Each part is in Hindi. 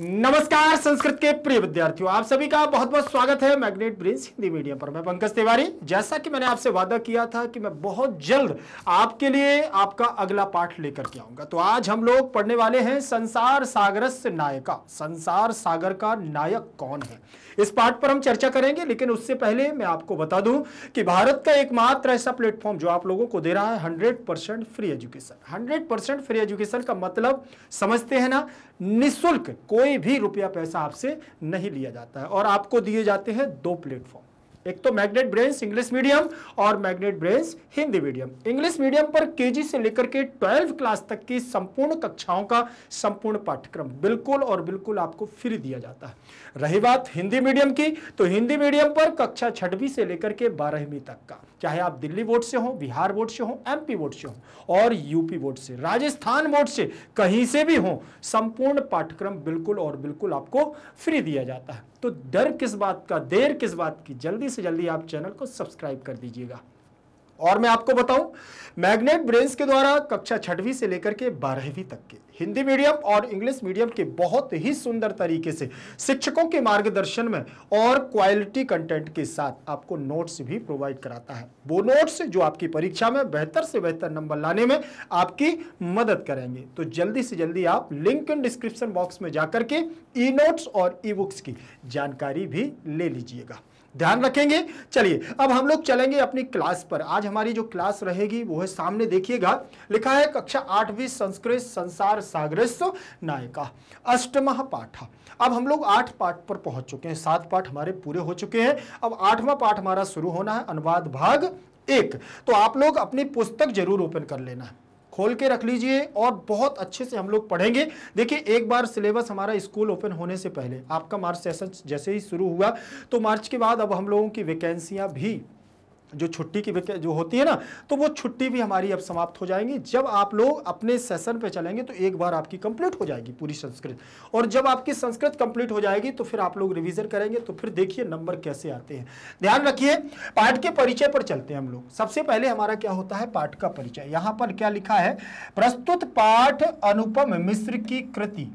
नमस्कार संस्कृत के प्रिय विद्यार्थियों आप सभी का बहुत बहुत स्वागत है मैग्नेट ब्रिज हिंदी मीडियम पर मैं पंकज तिवारी जैसा कि मैंने आपसे वादा किया था कि मैं बहुत जल्द आपके लिए आपका अगला पाठ लेकर के आऊंगा तो आज हम लोग पढ़ने वाले हैं संसार सागरस नायका संसार सागर का नायक कौन है इस पाठ पर हम चर्चा करेंगे लेकिन उससे पहले मैं आपको बता दूं कि भारत का एकमात्र ऐसा प्लेटफॉर्म जो आप लोगों को दे रहा है hundred free education hundred free education का मतलब समझते हैं ना निःशुल्क को कोई भी रुपया पैसा आपसे नहीं लिया जाता है और आपको दिए जाते हैं दो प्लेटफॉर्म एक तो मैग्नेट ब्रेन्स इंग्लिश मीडियम और magnet brains Hindi medium English medium पर केजी से लेकर के ट्वेल्व क्लास तक की संपूर्ण कक्षाओं का संपूर्ण पाठ्यक्रम बिल्कुल और बिल्कुल आपको फ्री दिया जाता है रही बात हिंदी मीडियम की तो हिंदी मीडियम पर कक्षा छठवीं से लेकर के बारहवीं तक का चाहे आप दिल्ली बोर्ड से हो बिहार बोर्ड से हो एमपी बोर्ड से हो और यूपी बोर्ड से राजस्थान बोर्ड से कहीं से भी हो संपूर्ण पाठ्यक्रम बिल्कुल और बिल्कुल आपको फ्री दिया जाता है तो डर किस बात का देर किस बात की जल्दी से जल्दी आप चैनल को सब्सक्राइब कर दीजिएगा और मैं आपको बताऊं मैग्नेट ब्रेन्स के द्वारा कक्षा छठवीं से लेकर के बारहवीं तक के हिंदी मीडियम और इंग्लिश मीडियम के बहुत ही सुंदर तरीके से शिक्षकों के मार्गदर्शन में और क्वालिटी कंटेंट के साथ आपको नोट्स भी प्रोवाइड कराता है वो नोट्स जो आपकी परीक्षा में बेहतर से बेहतर नंबर लाने में आपकी मदद करेंगे तो जल्दी से जल्दी आप लिंक इन डिस्क्रिप्शन बॉक्स में जाकर के ई नोट्स और ई बुक्स की जानकारी भी ले लीजिएगा ध्यान रखेंगे चलिए अब हम लोग चलेंगे अपनी क्लास पर आज हमारी जो क्लास रहेगी वो है सामने देखिएगा लिखा है कक्षा आठवीं संस्कृत संसार सागरस्व नायिका अष्टम पाठ अब हम लोग आठ पाठ पर पहुंच चुके हैं सात पाठ हमारे पूरे हो चुके हैं अब आठवां पाठ हमारा शुरू होना है अनुवाद भाग एक तो आप लोग अपनी पुस्तक जरूर ओपन कर लेना है खोल के रख लीजिए और बहुत अच्छे से हम लोग पढ़ेंगे देखिए एक बार सिलेबस हमारा स्कूल ओपन होने से पहले आपका मार्च सेशन जैसे ही शुरू हुआ तो मार्च के बाद अब हम लोगों की वैकेंसियाँ भी जो छुट्टी की जो होती है ना तो वो छुट्टी भी हमारी अब समाप्त हो जाएंगी जब आप लोग अपने सेशन पे चलेंगे तो एक बार आपकी कंप्लीट हो जाएगी पूरी संस्कृत और जब आपकी संस्कृत कंप्लीट हो जाएगी तो फिर आप लोग रिविजन करेंगे तो फिर देखिए नंबर कैसे आते हैं ध्यान रखिए पाठ के परिचय पर चलते हैं हम लोग सबसे पहले हमारा क्या होता है पाठ का परिचय यहाँ पर क्या लिखा है प्रस्तुत पाठ अनुपम मिश्र की कृति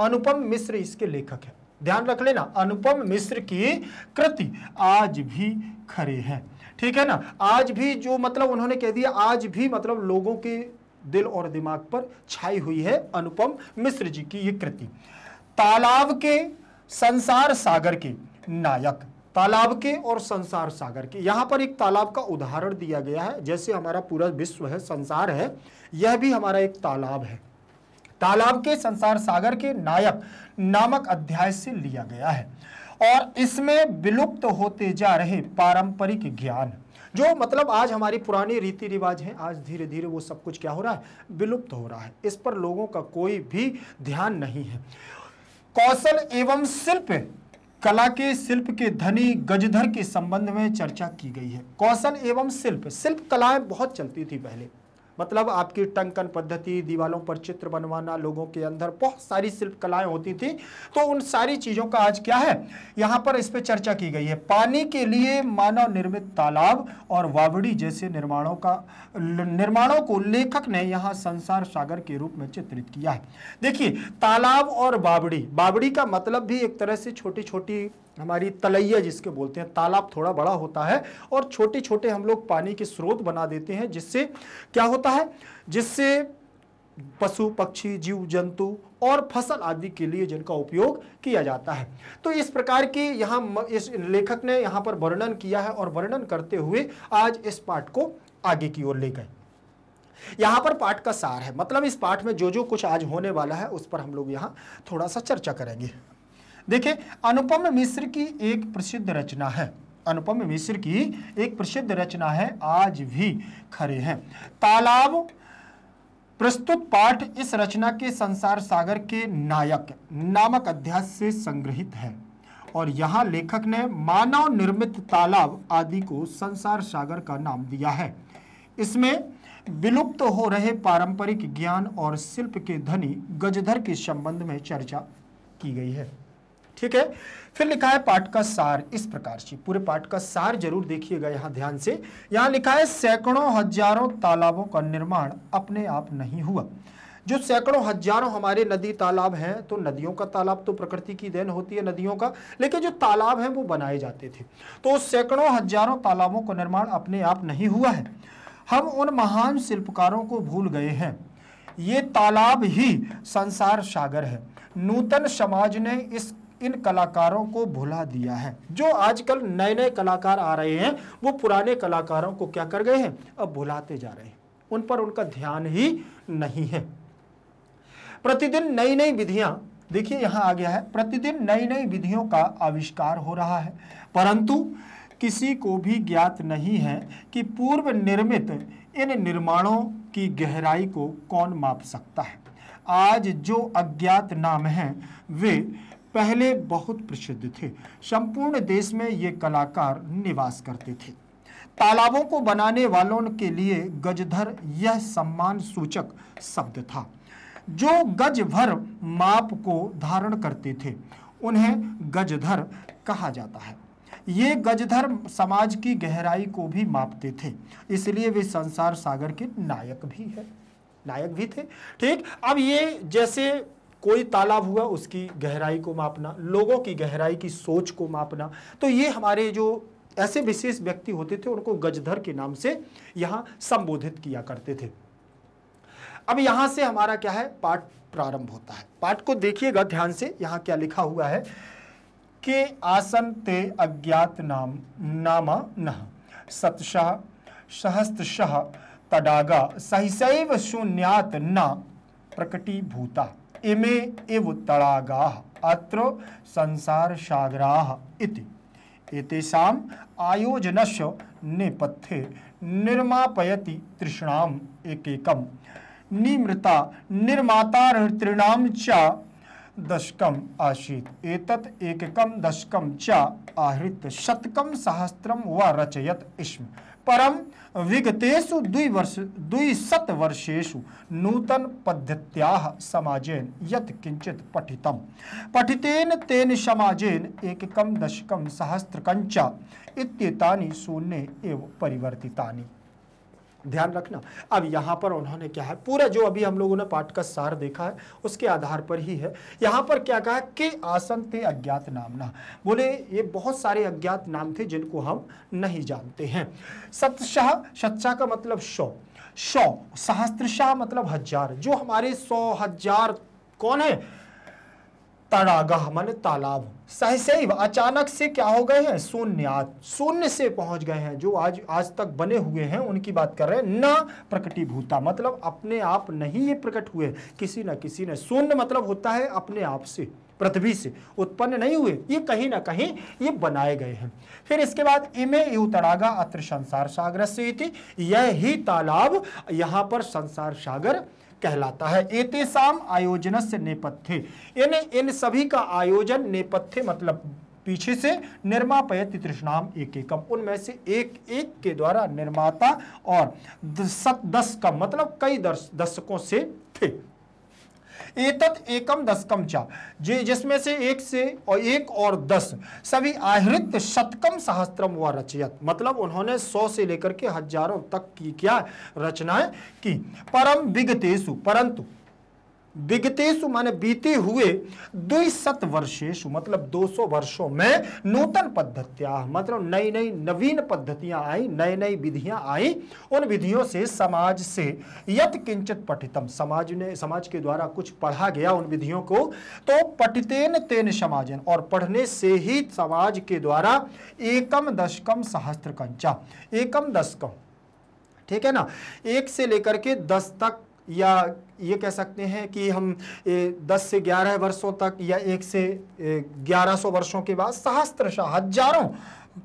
अनुपम मिश्र इसके लेखक है ध्यान रख लेना अनुपम मिश्र की कृति आज भी खरे हैं ठीक है ना आज भी जो मतलब उन्होंने कह दिया आज भी मतलब लोगों के दिल और दिमाग पर छाई हुई है अनुपम मिश्र जी की यह कृति तालाब के संसार सागर के नायक तालाब के और संसार सागर के यहां पर एक तालाब का उदाहरण दिया गया है जैसे हमारा पूरा विश्व है संसार है यह भी हमारा एक तालाब है तालाब के संसार सागर के नायक नामक अध्याय से लिया गया है और इसमें विलुप्त होते जा रहे पारंपरिक ज्ञान जो मतलब आज हमारी पुरानी रीति रिवाज हैं आज धीरे धीरे वो सब कुछ क्या हो रहा है विलुप्त हो रहा है इस पर लोगों का कोई भी ध्यान नहीं है कौशल एवं शिल्प कला के शिल्प के धनी गजधर के संबंध में चर्चा की गई है कौशल एवं शिल्प शिल्प कलाएं बहुत चलती थी पहले मतलब आपकी टंकन पद्धति दीवालों पर चित्र बनवाना लोगों के अंदर बहुत सारी शिल्प कलाएं होती थी तो उन सारी चीज़ों का आज क्या है यहाँ पर इस पर चर्चा की गई है पानी के लिए मानव निर्मित तालाब और वावड़ी जैसे निर्माणों का निर्माणों को लेखक ने यहाँ संसार सागर के रूप में चित्रित किया है देखिए तालाब और बावड़ी बावड़ी का मतलब भी एक तरह से छोटी छोटी हमारी तलैया जिसके बोलते हैं तालाब थोड़ा बड़ा होता है और छोटे छोटे हम लोग पानी के स्रोत बना देते हैं जिससे क्या होता है जिससे पशु पक्षी जीव जंतु और फसल आदि के लिए जिनका उपयोग किया जाता है तो इस प्रकार के यहाँ इस लेखक ने यहाँ पर वर्णन किया है और वर्णन करते हुए आज इस पाठ को आगे की ओर ले गए यहाँ पर पाठ का सार है मतलब इस पाठ में जो जो कुछ आज होने वाला है उस पर हम लोग यहाँ थोड़ा सा चर्चा करेंगे देखे अनुपम मिश्र की एक प्रसिद्ध रचना है अनुपम मिश्र की एक प्रसिद्ध रचना है आज भी खरे हैं तालाब प्रस्तुत पाठ इस रचना के संसार सागर के नायक नामक अध्याय से संग्रहित है और यहाँ लेखक ने मानव निर्मित तालाब आदि को संसार सागर का नाम दिया है इसमें विलुप्त हो रहे पारंपरिक ज्ञान और शिल्प के धनी गजधर के संबंध में चर्चा की गई है ठीक है फिर लिखा है पाठ का सार इस प्रकार से पूरे पाठ का सार जरूर देखिएगा यहां ध्यान से यहां लिखा है सैकड़ों हजारों तालाबों का निर्माण अपने आप नहीं हुआ जो सैकड़ों हजारों हमारे नदी तालाब हैं तो नदियों का तालाब तो प्रकृति की देन होती है नदियों का लेकिन जो तालाब हैं वो बनाए जाते थे तो सैकड़ों हजारों तालाबों का निर्माण अपने आप नहीं हुआ है हम उन महान शिल्पकारों को भूल गए हैं ये तालाब ही संसार सागर है नूतन समाज ने इस इन कलाकारों को भुला दिया है जो आजकल नए नए कलाकार आ रहे हैं वो पुराने कलाकारों को क्या कर गए हैं अब भुलाते जा रहे हैं उन पर उनका ध्यान ही नहीं है प्रतिदिन नई नई विधियां देखिए यहां आ गया है प्रतिदिन नई नई विधियों का आविष्कार हो रहा है परंतु किसी को भी ज्ञात नहीं है कि पूर्व निर्मित इन निर्माणों की गहराई को कौन माप सकता है आज जो अज्ञात नाम हैं वे पहले बहुत प्रसिद्ध थे संपूर्ण देश में ये कलाकार निवास करते थे तालाबों को बनाने वालों के लिए गजधर यह सम्मान सूचक शब्द था जो गज भर माप को धारण करते थे उन्हें गजधर कहा जाता है ये गजधर समाज की गहराई को भी मापते थे इसलिए वे संसार सागर के नायक भी है नायक भी थे ठीक अब ये जैसे कोई तालाब हुआ उसकी गहराई को मापना लोगों की गहराई की सोच को मापना तो ये हमारे जो ऐसे विशेष व्यक्ति होते थे उनको गजधर के नाम से यहाँ संबोधित किया करते थे अब यहाँ से हमारा क्या है पाठ प्रारंभ होता है पाठ को देखिएगा ध्यान से यहाँ क्या लिखा हुआ है के आसन ते अज्ञात नाम नामा न सतशाह सहस्त्रशाह तडागा सहिशैव शून्यात न प्रकटीभूता इमे इव तड़ागा अत्र संसार सागरा इति एतेषाम् आयोजनस्य नेपथ्ये निर्मापयति तृष्णाम् एक निमृता तृणाम च दशकम् आसीत् एतत् एककं दशकं च आहृत शतक सहस्रम वा रचयत स्म परम विगतेषु द्विवर्ष द्विशत वर्षेषु नूतन नूतनपद्धत्याः समाजेन यत् किञ्चित् पठितं पठितेन तेन समाजेन एककं दशकं सहस्रकञ्च इत्येतानि शून्ये एव परिवर्तितानि ध्यान रखना अब यहाँ पर उन्होंने क्या है पूरा जो अभी हम लोगों ने पाठ का सार देखा है उसके आधार पर ही है यहाँ पर क्या कहा के आसन थे अज्ञात नाम ना बोले ये बहुत सारे अज्ञात नाम थे जिनको हम नहीं जानते हैं सतशाह सत्शाह का मतलब शौ शौ सहस्त्रशाह मतलब हजार जो हमारे सौ हजार कौन है तड़ागाह माने तालाब सहसैव अचानक से क्या हो गए हैं शून्यात शून्य से पहुंच गए हैं जो आज आज तक बने हुए हैं उनकी बात कर रहे हैं न प्रकटीभूता मतलब अपने आप नहीं ये प्रकट हुए किसी न किसी ने शून्य मतलब होता है अपने आप से पृथ्वी से उत्पन्न नहीं हुए ये कहीं ना कहीं ये बनाए गए हैं फिर इसके बाद इमे यू तड़ागा अत्र संसार सागर से यह ही तालाब यहाँ पर संसार सागर कहलाता है एतेसाम आयोजन से नेपथ्य इन इन सभी का आयोजन नेपथ्य मतलब पीछे से निर्मापयति तृष्णाम एक एक उनमें से एक एक के द्वारा निर्माता और दस, दस का मतलब कई दर्श दशकों से थे एतत एकम दशकम चा जिसमें से एक से और एक और दस सभी आहृत शतकम सहस्त्रम व रचयत मतलब उन्होंने सौ से लेकर के हजारों तक की क्या रचनाएं की परम विगतेशु परंतु विगतेशु माने बीते हुए द्विशत वर्षेशु मतलब 200 वर्षों में नूतन पद्धतियां मतलब नई नई नवीन पद्धतियां आई नई नई विधियां आई उन विधियों से समाज से यत किंचित पठितम समाज ने समाज के द्वारा कुछ पढ़ा गया उन विधियों को तो पठितेन तेन समाजन और पढ़ने से ही समाज के द्वारा एकम दशकम सहस्त्र कंचा एकम दशकम ठीक है ना एक से लेकर के दस तक या ये कह सकते हैं कि हम दस से ग्यारह वर्षों तक या एक से ग्यारह सौ वर्षों के बाद शाह हजारों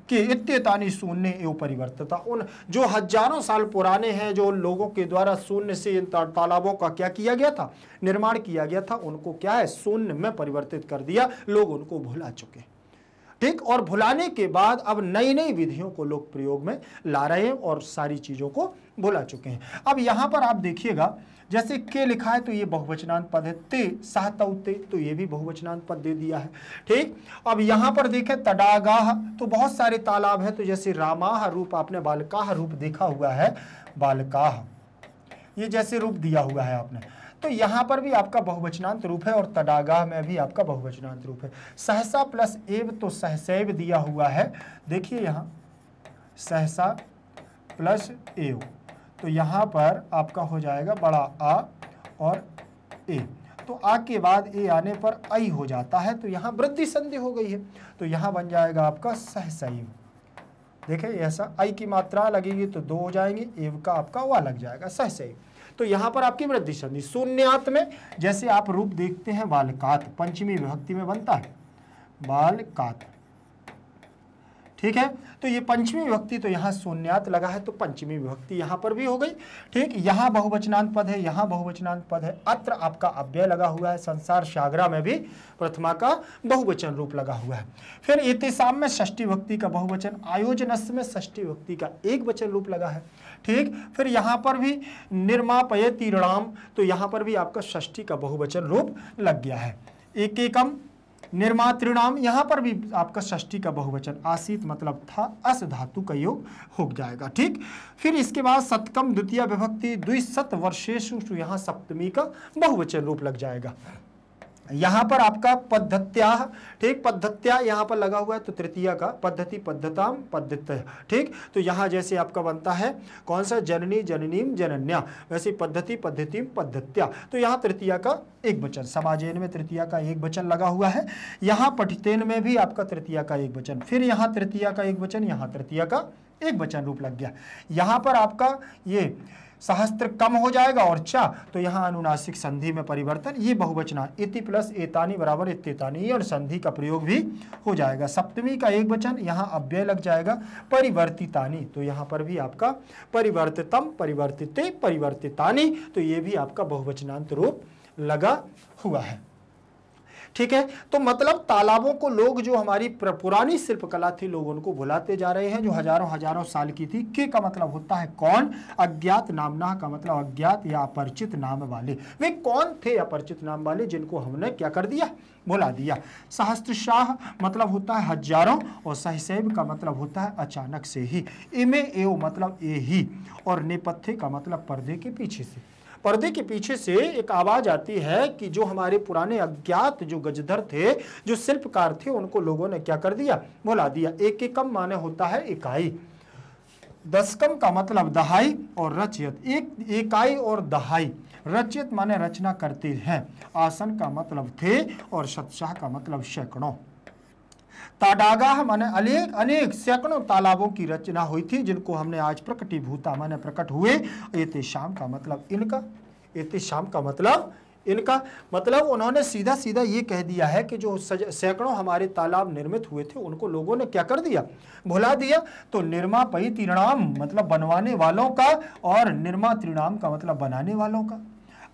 कि इतने शून्य एवं परिवर्तता उन जो हजारों साल पुराने हैं जो लोगों के द्वारा शून्य से इन तालाबों का क्या किया गया था निर्माण किया गया था उनको क्या है शून्य में परिवर्तित कर दिया लोग उनको भुला चुके ठीक और भुलाने के बाद अब नई नई विधियों को लोग प्रयोग में ला रहे हैं और सारी चीज़ों को भुला चुके हैं अब यहां पर आप देखिएगा जैसे के लिखा है तो ये बहुवचनांत पद है ते सहते ते तो ये भी बहुवचनांत पद दे दिया है ठीक अब यहां पर देखे तडागाह तो बहुत सारे तालाब है तो जैसे रामाह रूप आपने बालकाह रूप देखा हुआ है बालकाह ये जैसे रूप दिया हुआ है आपने तो यहाँ पर भी आपका बहुवचनांत रूप है और तडागाह में भी आपका बहुवचनांत रूप है सहसा प्लस एव तो सहसैव दिया हुआ है देखिए यहाँ सहसा प्लस एव तो यहाँ पर आपका हो जाएगा बड़ा आ और ए तो आ के बाद ए आने पर आई हो जाता है तो यहाँ वृद्धि संधि हो गई है तो यहाँ बन जाएगा आपका सहसैव देखे ऐसा आई की मात्रा लगेगी तो दो हो जाएंगे एव का आपका वा लग जाएगा सहसैव तो यहां पर आपकी वृद्धि संधि शून्यात में जैसे आप रूप देखते हैं बालकात पंचमी विभक्ति में बनता है बालकात ठीक है तो ये पंचमी विभक्ति तो यहाँ शून्यात लगा है तो पंचमी विभक्ति यहाँ पर भी हो गई ठीक यहाँ बहुवचनांत पद है यहाँ बहुवचनांत पद है अत्र आपका अव्यय लगा हुआ है संसार सागरा में भी प्रथमा का बहुवचन रूप लगा हुआ है फिर इतिशाम में षष्ठी भक्ति का बहुवचन आयोजनस में षष्ठी भक्ति का एक वचन रूप लगा है ठीक फिर यहाँ पर भी निर्मापय तीर्णाम तो यहाँ पर भी आपका षष्ठी का बहुवचन रूप लग गया है एक एकम निर्मातृणाम यहाँ पर भी आपका षष्ठी का बहुवचन आसित मतलब था अस धातु का योग हो जाएगा ठीक फिर इसके बाद सतकम द्वितीय विभक्ति द्विशत वर्षेशु तो यहाँ सप्तमी का बहुवचन रूप लग जाएगा यहाँ पर आपका पद्धत्या ठीक पद्धत्या यहाँ पर लगा हुआ है तो तृतीया का पद्धति पद्धताम पद्धत ठीक तो यहाँ जैसे आपका बनता है कौन सा जननी जननीम जनन्या वैसे पद्धति पद्धतिम पद्धत्या तो यहाँ तृतीया का एक वचन समाजेन में तृतीया का एक वचन लगा हुआ है यहाँ पठितेन में भी आपका तृतीया का एक वचन फिर यहाँ तृतीया का एक वचन यहाँ तृतीया का एक वचन रूप लग गया यहाँ पर आपका ये सहस्त्र कम हो जाएगा और चा तो यहाँ अनुनासिक संधि में परिवर्तन ये बहुवचना इति प्लस एतानी बराबर इतानी और संधि का प्रयोग भी हो जाएगा सप्तमी का एक वचन यहाँ अव्यय लग जाएगा परिवर्तितानी तो यहाँ पर भी आपका परिवर्तितम परिवर्तित परिवर्तितानी तो ये भी आपका बहुवचनांत रूप लगा हुआ है ठीक है तो मतलब तालाबों को लोग जो हमारी पुरानी शिल्पकला थी लोग उनको भुलाते जा रहे हैं जो हम्म। हजारों हजारों साल की थी के का मतलब होता है कौन अज्ञात नामना का मतलब अज्ञात या अपरिचित नाम वाले वे कौन थे अपरिचित नाम वाले जिनको हमने क्या कर दिया बुला दिया सहस्त्र शाह मतलब होता है हजारों और सहसैब का मतलब होता है अचानक से ही इमे एव मतलब ए ही और नेपथ्य का मतलब पर्दे के पीछे से पर्दे के पीछे से एक आवाज आती है कि जो हमारे पुराने अज्ञात जो गजधर थे जो शिल्पकार थे उनको लोगों ने क्या कर दिया बोला दिया एक कम माने होता है इकाई दशकम का मतलब दहाई और रचयत एक इकाई और दहाई रचयत माने रचना करते हैं आसन का मतलब थे और सतशाह का मतलब सैकड़ों ताडागाह माने अनेक अनेक सैकड़ों तालाबों की रचना हुई थी जिनको हमने आज प्रकटीभूता माने प्रकट हुए ये शाम का मतलब इनका ये शाम का मतलब इनका मतलब उन्होंने सीधा सीधा ये कह दिया है कि जो सैकड़ों हमारे तालाब निर्मित हुए थे उनको लोगों ने क्या कर दिया भुला दिया तो निर्मा पई तीर्णाम मतलब बनवाने वालों का और निर्मा त्रिणाम का मतलब बनाने वालों का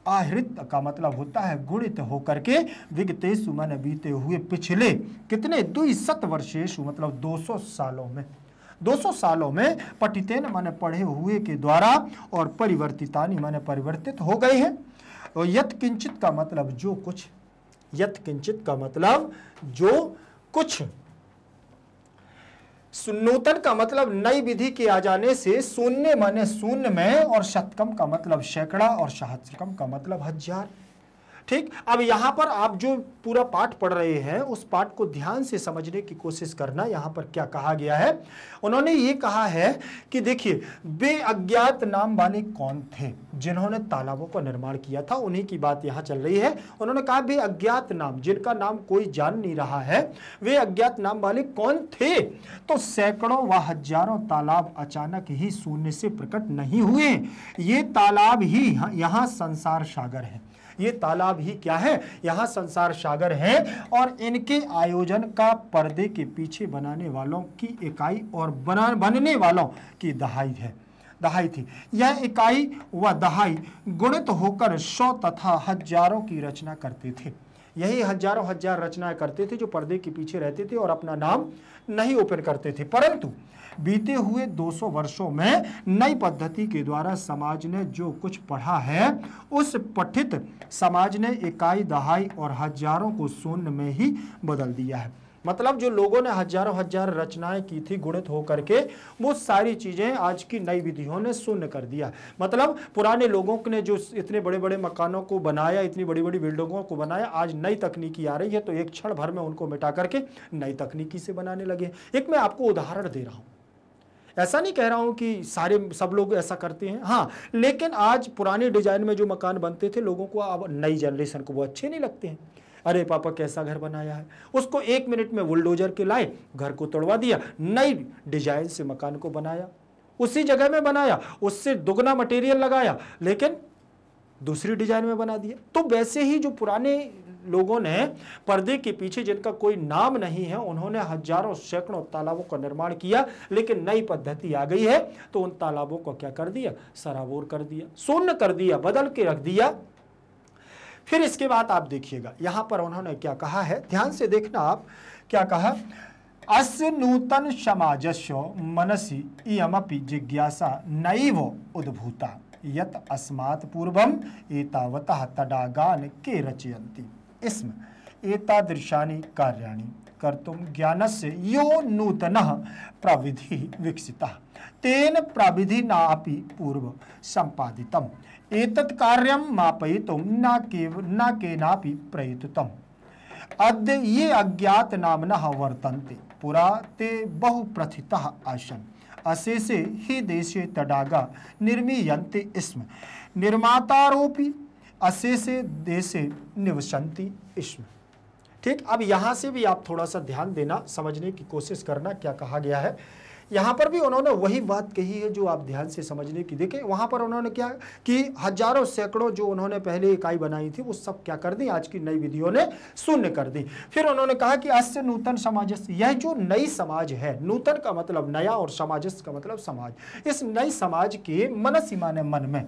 आहृत का मतलब होता है गुणित होकर के विगते सुमन बीते हुए पिछले कितने द्विशत वर्षेश मतलब 200 सालों में 200 सालों में पटितेन माने पढ़े हुए के द्वारा और परिवर्तितानी माने परिवर्तित हो गए हैं और यत किंचित का मतलब जो कुछ यत किंचित का मतलब जो कुछ नूतन का मतलब नई विधि के आ जाने से शून्य माने शून्य में और शतकम का मतलब सैकड़ा और सहस्रकम का मतलब हजार ठीक अब यहाँ पर आप जो पूरा पाठ पढ़ रहे हैं उस पाठ को ध्यान से समझने की कोशिश करना यहाँ पर क्या कहा गया है उन्होंने ये कहा है कि देखिए वे अज्ञात नाम वाले कौन थे जिन्होंने तालाबों का निर्माण किया था उन्हीं की बात यहाँ चल रही है उन्होंने कहा वे अज्ञात नाम जिनका नाम कोई जान नहीं रहा है वे अज्ञात नाम वाले कौन थे तो सैकड़ों व हजारों तालाब अचानक ही शून्य से प्रकट नहीं हुए ये तालाब ही यहाँ संसार सागर है ये तालाब ही क्या है यहाँ संसार सागर है और इनके आयोजन का पर्दे के पीछे बनाने वालों की इकाई और बना बनने वालों की दहाई है दहाई थी यह इकाई व दहाई गुणित होकर सौ तथा हजारों की रचना करते थे यही हजारों हजार रचनाएं करते थे जो पर्दे के पीछे रहते थे और अपना नाम नहीं ओपन करते थे परंतु बीते हुए 200 वर्षों में नई पद्धति के द्वारा समाज ने जो कुछ पढ़ा है उस पठित समाज ने इकाई दहाई और हजारों को शून्य में ही बदल दिया है मतलब जो लोगों ने हजारों हजार रचनाएं की थी गुणित होकर के वो सारी चीज़ें आज की नई विधियों ने शून्य कर दिया मतलब पुराने लोगों ने जो इतने बड़े बड़े मकानों को बनाया इतनी बड़ी बड़ी बिल्डिंगों को बनाया आज नई तकनीकी आ रही है तो एक क्षण भर में उनको मिटा करके नई तकनीकी से बनाने लगे एक मैं आपको उदाहरण दे रहा हूँ ऐसा नहीं कह रहा हूँ कि सारे सब लोग ऐसा करते हैं हाँ लेकिन आज पुराने डिजाइन में जो मकान बनते थे लोगों को अब नई जनरेशन को वो अच्छे नहीं लगते हैं अरे पापा कैसा घर बनाया है उसको एक मिनट में बुलडोजर के लाए घर को तोड़वा दिया नई डिजाइन से मकान को बनाया उसी जगह में बनाया उससे दुगना मटेरियल लगाया लेकिन दूसरी डिजाइन में बना दिया तो वैसे ही जो पुराने लोगों ने पर्दे के पीछे जिनका कोई नाम नहीं है उन्होंने हजारों सैकड़ों तालाबों का निर्माण किया लेकिन नई पद्धति आ गई है तो उन तालाबों को क्या कर दिया सराबोर कर दिया शून्य कर दिया बदल के रख दिया फिर इसके बाद आप देखिएगा यहां पर उन्होंने क्या कहा है ध्यान से देखना आप क्या कहा अस नूतन समाजस्व मनसी इयमपि जिज्ञासा नैव उद्भूता यत अस्मात् पूर्वम एतावत तडागान के रचयंती इस्म एतादृशानि कार्याणि कर्तुं ज्ञानस्य यो नूतनः प्रविधिः विकसितः तेन प्रविधिनापि पूर्वं सम्पादितम् एतत् कार्यं मापयितुं न केव न केनापि प्रयुतम् अद्य ये अज्ञात नामनः वर्तन्ते पुरा ते बहुप्रथितः आसन् अशेषे हि देशे तडागा निर्मीयन्ते स्म निर्मातारोऽपि अशेष देशे निवसंती इसम ठीक अब यहाँ से भी आप थोड़ा सा ध्यान देना समझने की कोशिश करना क्या कहा गया है यहाँ पर भी उन्होंने वही बात कही है जो आप ध्यान से समझने की देखें वहाँ पर उन्होंने क्या कि हजारों सैकड़ों जो उन्होंने पहले इकाई बनाई थी वो सब क्या कर दी आज की नई विधियों ने शून्य कर दी फिर उन्होंने कहा कि अस्य नूतन समाजस यह जो नई समाज है नूतन का मतलब नया और समाजस का मतलब समाज इस नई समाज के मन सीमा ने मन में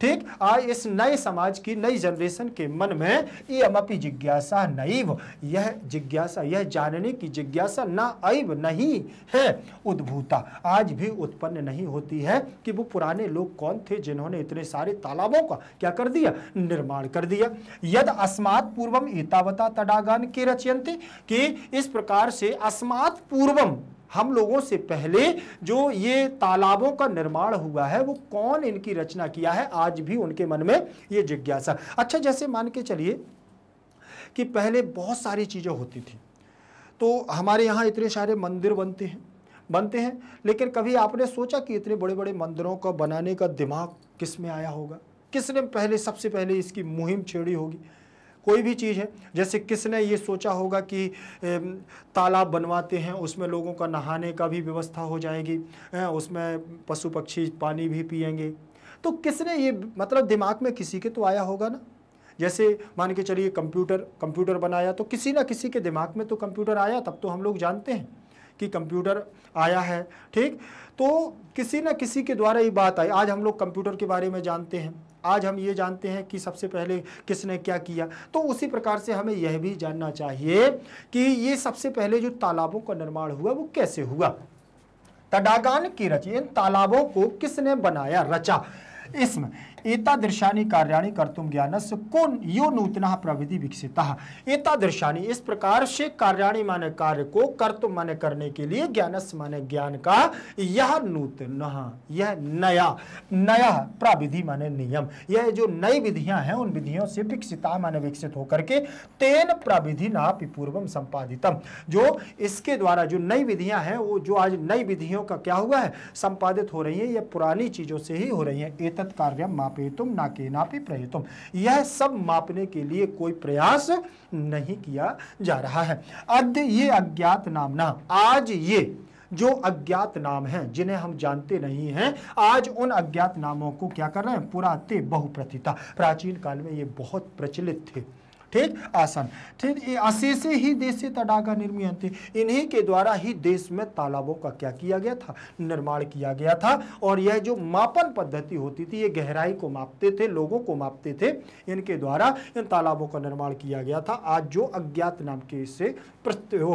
ठीक आज इस नए समाज की नई जनरेशन के मन में ये अमपी जिज्ञासा नईव यह जिज्ञासा यह जानने की जिज्ञासा ना ऐब नहीं है उद्भूता आज भी उत्पन्न नहीं होती है कि वो पुराने लोग कौन थे जिन्होंने इतने सारे तालाबों का क्या कर दिया निर्माण कर दिया यद अस्मात् पूर्वम एतावता तडागान के रचयंते कि इस प्रकार से अस्मात् पूर्वम हम लोगों से पहले जो ये तालाबों का निर्माण हुआ है वो कौन इनकी रचना किया है आज भी उनके मन में ये जिज्ञासा अच्छा जैसे मान के चलिए कि पहले बहुत सारी चीज़ें होती थी तो हमारे यहाँ इतने सारे मंदिर बनते हैं बनते हैं लेकिन कभी आपने सोचा कि इतने बड़े बड़े मंदिरों का बनाने का दिमाग किस में आया होगा किसने पहले सबसे पहले इसकी मुहिम छेड़ी होगी कोई भी चीज़ है जैसे किसने ये सोचा होगा कि तालाब बनवाते हैं उसमें लोगों का नहाने का भी व्यवस्था हो जाएगी उसमें पशु पक्षी पानी भी पियेंगे तो किसने ये मतलब दिमाग में किसी के तो आया होगा ना जैसे मान के चलिए कंप्यूटर कंप्यूटर बनाया तो किसी ना किसी के दिमाग में तो कंप्यूटर आया तब तो हम लोग जानते हैं कि कंप्यूटर आया है ठीक तो किसी ना किसी के द्वारा ये बात आई आज हम लोग कंप्यूटर के बारे में जानते हैं आज हम ये जानते हैं कि सबसे पहले किसने क्या किया तो उसी प्रकार से हमें यह भी जानना चाहिए कि ये सबसे पहले जो तालाबों का निर्माण हुआ वो कैसे हुआ तडागान की रची इन तालाबों को किसने बनाया रचा इसमें एतादृशानि कार्याणी कर्तुम ज्ञानस को यो नूतना प्रविधि विकसित एतादृशानि इस प्रकार से कार्याणी माने कार्य को कर्तुम माने करने के लिए ज्ञानस माने ज्ञान का यह नूतन यह नया नया प्रविधि माने नियम यह जो नई विधियां हैं उन विधियों से विकसिता माने विकसित होकर के तेन प्रविधि न पूर्वम संपादितम जो इसके द्वारा जो नई विधियां हैं वो जो आज नई विधियों का क्या हुआ है संपादित हो रही है यह पुरानी चीजों से ही हो रही है एतत् कार्यम मापेतुम ना के नापी प्रयतुम यह सब मापने के लिए कोई प्रयास नहीं किया जा रहा है अद्य ये अज्ञात नाम ना आज ये जो अज्ञात नाम हैं जिन्हें हम जानते नहीं हैं आज उन अज्ञात नामों को क्या कर रहे हैं पुराते बहुप्रतिता प्राचीन काल में ये बहुत प्रचलित थे ठीक आसन ठीक ये अशेषे ही तटाका तडागा थे इन्हीं के द्वारा ही देश में तालाबों का क्या किया गया था निर्माण किया गया था और यह जो मापन पद्धति होती थी ये गहराई को मापते थे लोगों को मापते थे इनके द्वारा इन तालाबों का निर्माण किया गया था आज जो अज्ञात नाम के इससे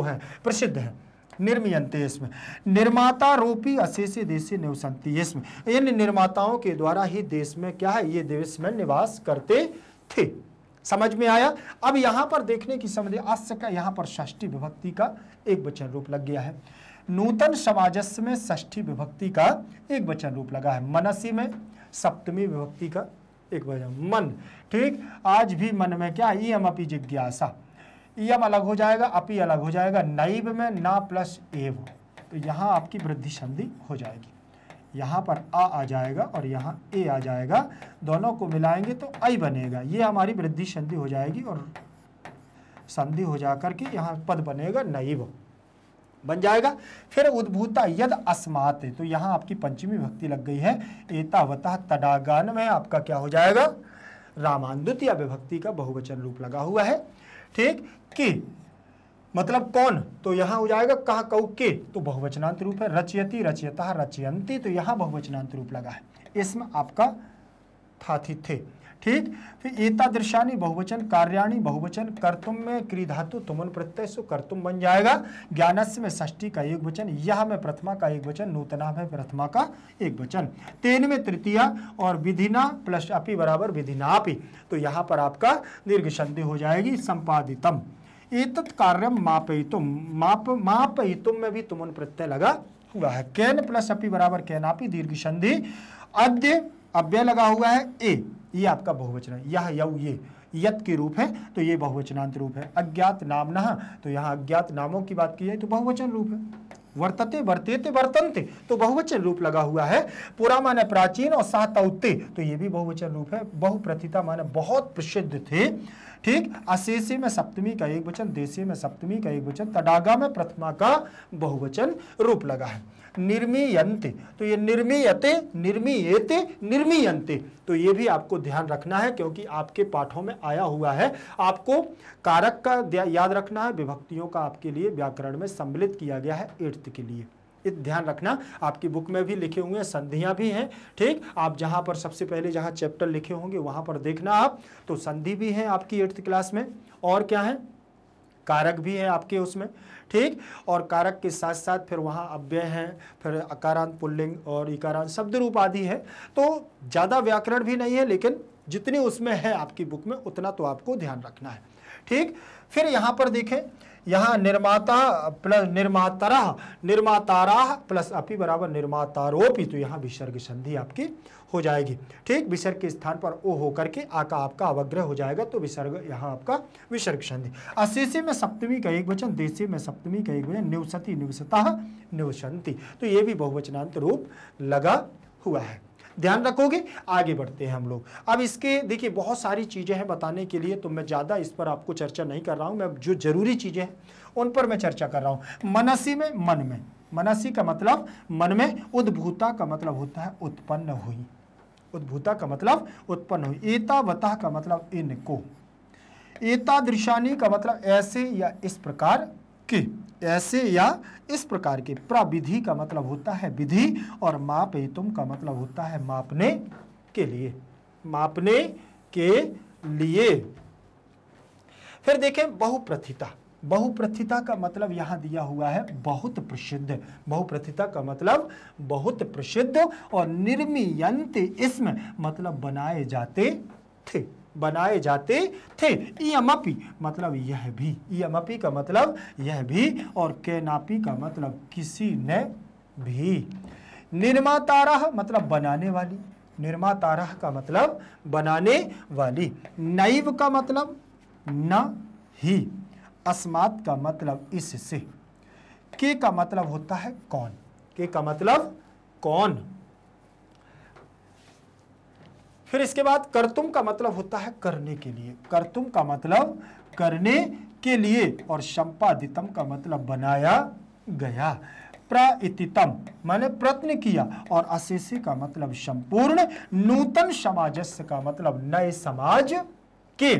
है प्रसिद्ध है निर्मियंते इसमें निर्माता रूपी अशेषे देशी निवसंती इसमें इन निर्माताओं के द्वारा ही देश में क्या है ये देश में निवास करते थे समझ में आया अब यहाँ पर देखने की समझ अस्य का यहाँ पर षष्ठी विभक्ति का एक वचन रूप लग गया है नूतन समाजस्य में षष्ठी विभक्ति का एक वचन रूप लगा है मनसी में सप्तमी विभक्ति का एक वचन मन ठीक आज भी मन में क्या इम अपी जिज्ञासा इम अलग हो जाएगा अपी अलग हो जाएगा नैब में ना प्लस एव तो यहाँ आपकी वृद्धि संधि हो जाएगी यहाँ पर आ आ जाएगा और यहाँ ए आ जाएगा दोनों को मिलाएंगे तो आई बनेगा ये हमारी वृद्धि संधि हो जाएगी और संधि हो जा के यहाँ पद बनेगा नईब बन जाएगा फिर उद्भूता यद अस्मात तो यहाँ आपकी पंचमी भक्ति लग गई है एतावतः तडागान में आपका क्या हो जाएगा रामान्वित या विभक्ति का बहुवचन रूप लगा हुआ है ठीक कि मतलब कौन तो यहाँ हो जाएगा कह कऊ के तो बहुवचनांत रूप है रचयती रचयता रचयंती तो यहाँ बहुवचनांत रूप लगा है इसमें आपका था थे ठीक फिर एता दृश्यानी बहुवचन कार्याणी बहुवचन कर्तुम में क्री धातु तुमन प्रत्यय सो कर्तुम बन जाएगा ज्ञानस्य में षष्टी का एक वचन यह में प्रथमा का एक वचन नूतना में प्रथमा का एक वचन तेन में तृतीया और विधिना प्लस अपी बराबर विधिनापि तो यहाँ पर आपका दीर्घ संधि हो जाएगी संपादितम एतत् कार्यम मापयितुम माप मापयितुम में भी तुमन प्रत्यय लगा हुआ है केन प्लस अपी बराबर केनापि दीर्घ संधि अद्य अव्यय लगा हुआ है ए ये आपका बहुवचन है यह यव ये यत के रूप है तो ये बहुवचनांत रूप है अज्ञात नाम न तो यहाँ अज्ञात नामों की बात की जाए तो बहुवचन रूप है वर्तते वर्तेते वर्तन्ते तो बहुवचन रूप लगा हुआ है पूरा माने प्राचीन और साहतौते तो ये भी बहुवचन रूप है बहुप्रथिता माने बहुत प्रसिद्ध थे ठीक अशेषी में सप्तमी का एक वचन देशी में सप्तमी का एक वचन तडागा में प्रथमा का बहुवचन रूप लगा है निर्मीयंत तो ये निर्मीयते निर्मीयते निर्मीयंते तो ये भी आपको ध्यान रखना है क्योंकि आपके पाठों में आया हुआ है आपको कारक का याद रखना है विभक्तियों का आपके लिए व्याकरण में सम्मिलित किया गया है एट्थ के लिए ध्यान रखना आपकी बुक में भी लिखे हुए संधियां भी हैं ठीक आप जहां पर सबसे पहले जहां चैप्टर लिखे होंगे वहां पर देखना आप तो संधि भी है आपकी एट्थ क्लास में और क्या है कारक भी है आपके उसमें ठीक और कारक के साथ साथ फिर वहाँ अव्यय हैं फिर अकारांत पुल्लिंग और इकारांत शब्द रूप आदि है तो ज़्यादा व्याकरण भी नहीं है लेकिन जितनी उसमें है आपकी बुक में उतना तो आपको ध्यान रखना है ठीक फिर यहाँ पर देखें यहाँ निर्माता प्लस निर्मातरा निर्मातारा प्लस अपी बराबर निर्मातारोपी तो यहाँ विसर्ग संधि आपकी हो जाएगी ठीक विसर्ग के स्थान पर ओ हो करके आका आपका अवग्रह हो जाएगा तो विसर्ग यहाँ आपका विसर्ग संधि अशेषे में सप्तमी का एक वचन देशे में सप्तमी का एक वचन निवसती निवसता निवसंति तो ये भी बहुवचनांत रूप लगा हुआ है ध्यान रखोगे आगे बढ़ते हैं हम लोग अब इसके देखिए बहुत सारी चीज़ें हैं बताने के लिए तो मैं ज़्यादा इस पर आपको चर्चा नहीं कर रहा हूँ मैं जो जरूरी चीज़ें हैं उन पर मैं चर्चा कर रहा हूँ मनसी में मन में मनसी का मतलब मन में उद्भूता का मतलब होता है उत्पन्न हुई उद्भूता का मतलब उत्पन्न हुई एतावता का मतलब इनको एतादृशानी का मतलब ऐसे या इस प्रकार की ऐसे या इस प्रकार के प्रविधि का मतलब होता है विधि और माप हेतुम का मतलब होता है मापने के लिए मापने के लिए फिर देखें बहुप्रथिता बहुप्रथिता का मतलब यहां दिया हुआ है बहुत प्रसिद्ध बहुप्रथिता का मतलब बहुत प्रसिद्ध और निर्मियंत इसमें मतलब बनाए जाते थे बनाए जाते थे यमपी मतलब यह भी यमपी का मतलब यह भी और केनापी का मतलब किसी ने भी निर्मातारह मतलब बनाने वाली निर्मातारह का मतलब बनाने वाली नैव का मतलब न ही अस्मात का मतलब इससे के का मतलब होता है कौन के का मतलब कौन फिर इसके बाद करतुम का मतलब होता है करने के लिए करतुम का मतलब करने के लिए और संपादितम का मतलब बनाया गया प्रतितम मैंने प्रत्न किया और अशेषी का मतलब संपूर्ण नूतन समाजस्य का मतलब नए समाज के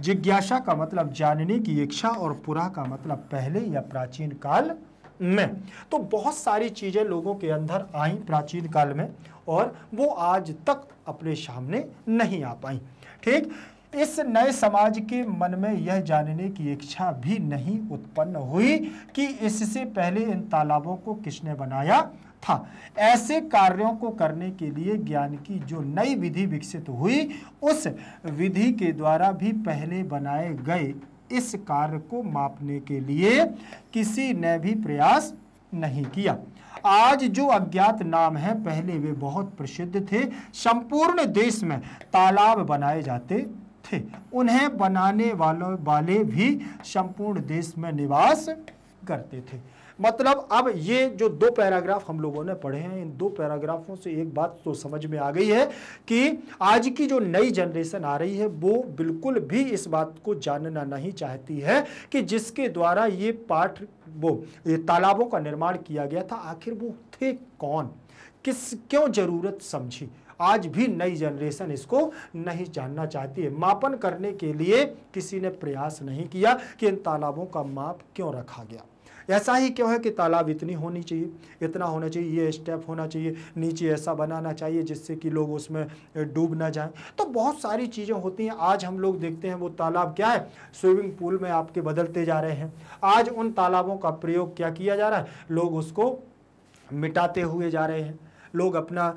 जिज्ञासा का मतलब जानने की इच्छा और पुरा का मतलब पहले या प्राचीन काल में तो बहुत सारी चीज़ें लोगों के अंदर आई प्राचीन काल में और वो आज तक अपने सामने नहीं आ पाई ठीक इस नए समाज के मन में यह जानने की इच्छा भी नहीं उत्पन्न हुई कि इससे पहले इन तालाबों को किसने बनाया था ऐसे कार्यों को करने के लिए ज्ञान की जो नई विधि विकसित हुई उस विधि के द्वारा भी पहले बनाए गए इस कार्य को मापने के लिए किसी ने भी प्रयास नहीं किया आज जो अज्ञात नाम है पहले वे बहुत प्रसिद्ध थे संपूर्ण देश में तालाब बनाए जाते थे उन्हें बनाने वालों वाले भी संपूर्ण देश में निवास करते थे मतलब अब ये जो दो पैराग्राफ हम लोगों ने पढ़े हैं इन दो पैराग्राफों से एक बात तो समझ में आ गई है कि आज की जो नई जनरेशन आ रही है वो बिल्कुल भी इस बात को जानना नहीं चाहती है कि जिसके द्वारा ये पाठ वो ये तालाबों का निर्माण किया गया था आखिर वो थे कौन किस क्यों ज़रूरत समझी आज भी नई जनरेशन इसको नहीं जानना चाहती है मापन करने के लिए किसी ने प्रयास नहीं किया कि इन तालाबों का माप क्यों रखा गया ऐसा ही क्यों है कि तालाब इतनी होनी चाहिए इतना होना चाहिए ये स्टेप होना चाहिए नीचे ऐसा बनाना चाहिए जिससे कि लोग उसमें डूब ना जाएं तो बहुत सारी चीज़ें होती हैं आज हम लोग देखते हैं वो तालाब क्या है स्विमिंग पूल में आपके बदलते जा रहे हैं आज उन तालाबों का प्रयोग क्या किया जा रहा है लोग उसको मिटाते हुए जा रहे हैं लोग अपना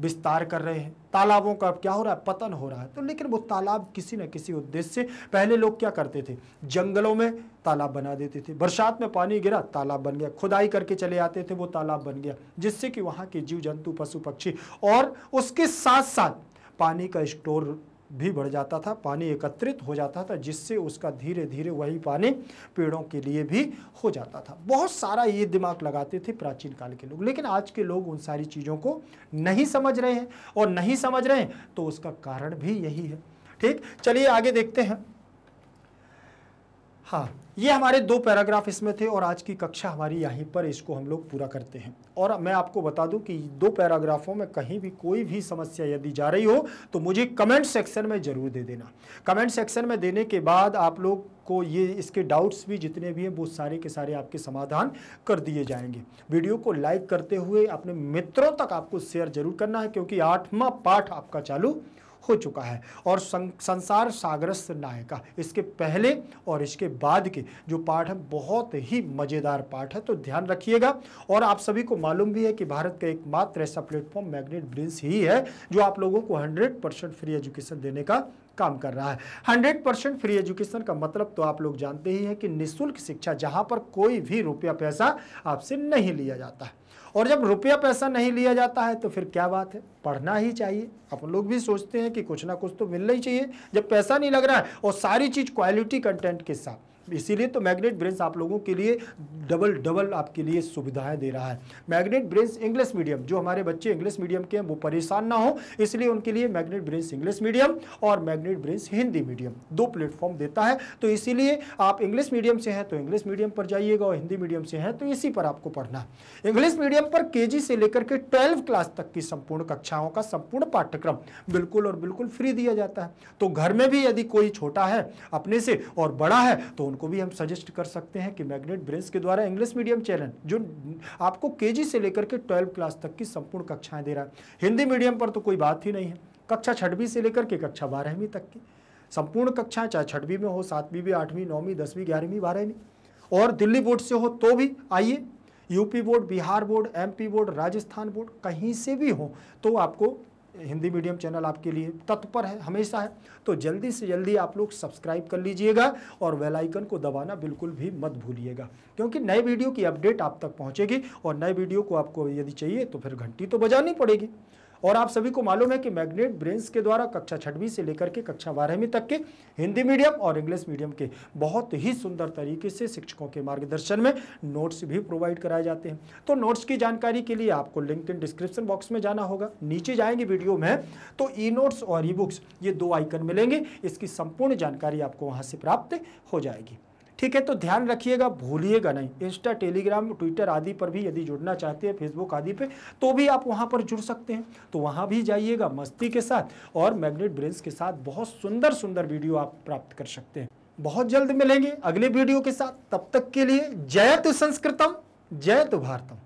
विस्तार कर रहे हैं तालाबों का अब क्या हो रहा है पतन हो रहा है तो लेकिन वो तालाब किसी न किसी उद्देश्य से पहले लोग क्या करते थे जंगलों में तालाब बना देते थे बरसात में पानी गिरा तालाब बन गया खुदाई करके चले आते थे वो तालाब बन गया जिससे कि वहाँ के जीव जंतु पशु पक्षी और उसके साथ साथ पानी का स्टोर भी बढ़ जाता था पानी एकत्रित हो जाता था जिससे उसका धीरे धीरे वही पानी पेड़ों के लिए भी हो जाता था बहुत सारा ये दिमाग लगाते थे प्राचीन काल के लोग लेकिन आज के लोग उन सारी चीज़ों को नहीं समझ रहे हैं और नहीं समझ रहे हैं तो उसका कारण भी यही है ठीक चलिए आगे देखते हैं हाँ ये हमारे दो पैराग्राफ इसमें थे और आज की कक्षा हमारी यहीं पर इसको हम लोग पूरा करते हैं और मैं आपको बता दूं कि दो पैराग्राफों में कहीं भी कोई भी समस्या यदि जा रही हो तो मुझे कमेंट सेक्शन में ज़रूर दे देना कमेंट सेक्शन में देने के बाद आप लोग को ये इसके डाउट्स भी जितने भी हैं वो सारे के सारे आपके समाधान कर दिए जाएंगे वीडियो को लाइक करते हुए अपने मित्रों तक आपको शेयर जरूर करना है क्योंकि आठवां पाठ आपका चालू हो चुका है और संसार सागरस नायका इसके पहले और इसके बाद के जो पाठ है बहुत ही मज़ेदार पाठ है तो ध्यान रखिएगा और आप सभी को मालूम भी है कि भारत का एकमात्र ऐसा प्लेटफॉर्म मैग्नेट ब्रिंस ही है जो आप लोगों को 100 परसेंट फ्री एजुकेशन देने का काम कर रहा है 100 परसेंट फ्री एजुकेशन का मतलब तो आप लोग जानते ही हैं कि निःशुल्क शिक्षा जहां पर कोई भी रुपया पैसा आपसे नहीं लिया जाता है और जब रुपया पैसा नहीं लिया जाता है तो फिर क्या बात है पढ़ना ही चाहिए अपन लोग भी सोचते हैं कि कुछ ना कुछ तो मिलना ही चाहिए जब पैसा नहीं लग रहा है और सारी चीज़ क्वालिटी कंटेंट के साथ इसीलिए तो मैग्नेट ब्रेंस आप लोगों के लिए डबल डबल आपके लिए सुविधाएं दे रहा है मैग्नेट ब्रेंस इंग्लिश मीडियम जो हमारे बच्चे इंग्लिश मीडियम के हैं वो परेशान ना हो इसलिए उनके लिए मैग्नेट ब्रेंस इंग्लिश मीडियम और मैग्नेट ब्रेंस हिंदी मीडियम दो प्लेटफॉर्म देता है तो इसीलिए आप इंग्लिश मीडियम से हैं तो इंग्लिश मीडियम पर जाइएगा और हिंदी मीडियम से हैं तो इसी पर आपको पढ़ना इंग्लिश मीडियम पर के से लेकर के ट्वेल्व क्लास तक की संपूर्ण कक्षाओं का संपूर्ण पाठ्यक्रम बिल्कुल और बिल्कुल फ्री दिया जाता है तो घर में भी यदि कोई छोटा है अपने से और बड़ा है तो उनको भी हम सजेस्ट कर सकते हैं कि मैग्नेट ब्रेंस के द्वारा इंग्लिश मीडियम चैनल जो आपको के से लेकर के ट्वेल्व क्लास तक की संपूर्ण कक्षाएँ दे रहा है हिंदी मीडियम पर तो कोई बात ही नहीं है कक्षा छठवीं से लेकर के कक्षा बारहवीं तक की संपूर्ण कक्षाएँ चाहे छठवीं में हो सातवीं भी आठवीं नौवीं दसवीं ग्यारहवीं बारहवीं और दिल्ली बोर्ड से हो तो भी आइए UP board Bihar board MP board Rajasthan board कहीं से भी हो तो आपको हिंदी मीडियम चैनल आपके लिए तत्पर है हमेशा है तो जल्दी से जल्दी आप लोग सब्सक्राइब कर लीजिएगा और वेल आइकन को दबाना बिल्कुल भी मत भूलिएगा क्योंकि नए वीडियो की अपडेट आप तक पहुँचेगी और नए वीडियो को आपको यदि चाहिए तो फिर घंटी तो बजानी पड़ेगी और आप सभी को मालूम है कि मैग्नेट ब्रेन्स के द्वारा कक्षा छठवीं से लेकर के कक्षा बारहवीं तक के हिंदी मीडियम और इंग्लिश मीडियम के बहुत ही सुंदर तरीके से शिक्षकों के मार्गदर्शन में नोट्स भी प्रोवाइड कराए जाते हैं तो नोट्स की जानकारी के लिए आपको लिंक डिस्क्रिप्शन बॉक्स में जाना होगा नीचे जाएंगे वीडियो में तो ई नोट्स और ई बुक्स ये दो आइकन मिलेंगे इसकी संपूर्ण जानकारी आपको वहाँ से प्राप्त हो जाएगी ठीक है तो ध्यान रखिएगा भूलिएगा नहीं इंस्टा टेलीग्राम ट्विटर आदि पर भी यदि जुड़ना चाहते हैं फेसबुक आदि पे तो भी आप वहाँ पर जुड़ सकते हैं तो वहाँ भी जाइएगा मस्ती के साथ और मैग्नेट ब्रेन्स के साथ बहुत सुंदर सुंदर वीडियो आप प्राप्त कर सकते हैं बहुत जल्द मिलेंगे अगले वीडियो के साथ तब तक के लिए जयत संस्कृतम जयत भारतम